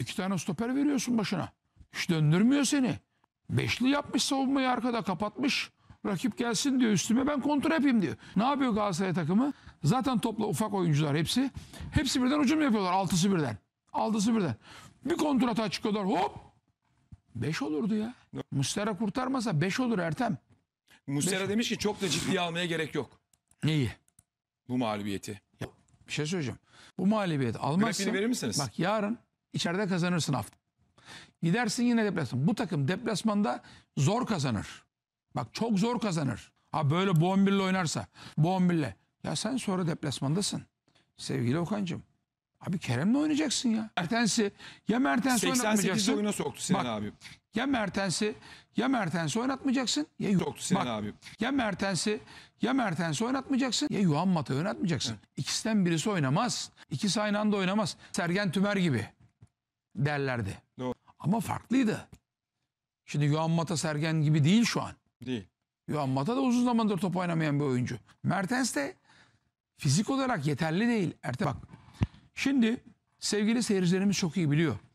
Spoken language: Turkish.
İki tane stoper veriyorsun başına. Hiç döndürmüyor seni. Beşli yapmış savunmayı arkada kapatmış. Rakip gelsin diyor üstüme ben kontrol yapayım diyor. Ne yapıyor Galatasaray takımı? Zaten topla ufak oyuncular hepsi. Hepsi birden ucum yapıyorlar. Altısı birden. Altısı birden. Bir kontrata çıkıyorlar hop. Beş olurdu ya. Mustera kurtarmasa beş olur Ertem. Mustera demiş ki çok da ciddiye almaya gerek yok. Neyi? Bu mağlubiyeti. Ya, bir şey söyleyeceğim. Bu mağlubiyeti almazsan... Grafiğini verir misiniz? Bak yarın İçeride kazanırsın hafta. Gidersin yine deplasman. Bu takım deplasmanda zor kazanır. Bak çok zor kazanır. Ha böyle bu 11'le oynarsa. Bu 11'le. Ya sen sonra deplasmandasın. Sevgili Okan'cığım. Abi Kerem'le oynayacaksın ya. Mertens'i ya Mertens'i 88'de oyuna soktu Sinan Bak, Ya Mertens'i ya Mertens'i oynatmayacaksın ya soktu Sinan Bak, Ya Mertens'i ya Mertens'i oynatmayacaksın ya Yuan Mata oynatmayacaksın. Evet. İkisinden birisi oynamaz. İkisi aynı anda oynamaz. Sergen Tümer gibi derlerdi. Doğru. Ama farklıydı. Şimdi Yuan Mata Sergen gibi değil şu an. Değil. Yuan Mata da uzun zamandır top oynamayan bir oyuncu. Mertens de fizik olarak yeterli değil. Erte bak. Şimdi sevgili seyircilerimiz çok iyi biliyor.